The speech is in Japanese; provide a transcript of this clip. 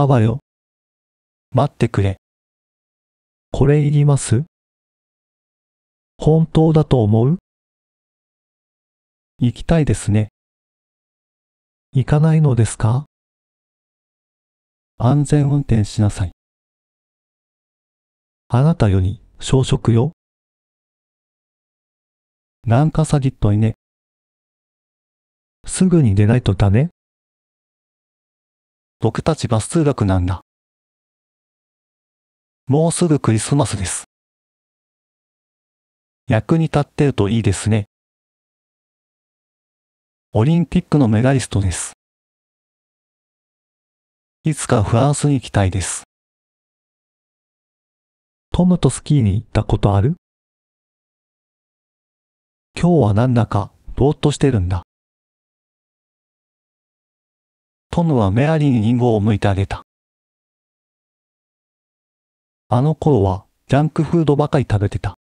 あばよ。待ってくれ。これいります本当だと思う行きたいですね。行かないのですか安全運転しなさい。あなたより、小食よ。なんかサギットいね。すぐに出ないとだね。僕たちバス通学なんだ。もうすぐクリスマスです。役に立ってるといいですね。オリンピックのメダリストです。いつかフランスに行きたいです。トムとスキーに行ったことある今日はなんだかぼーっとしてるんだ。トムはメアリーにリを向いてあげた。あの頃は、ジャンクフードばかり食べてた。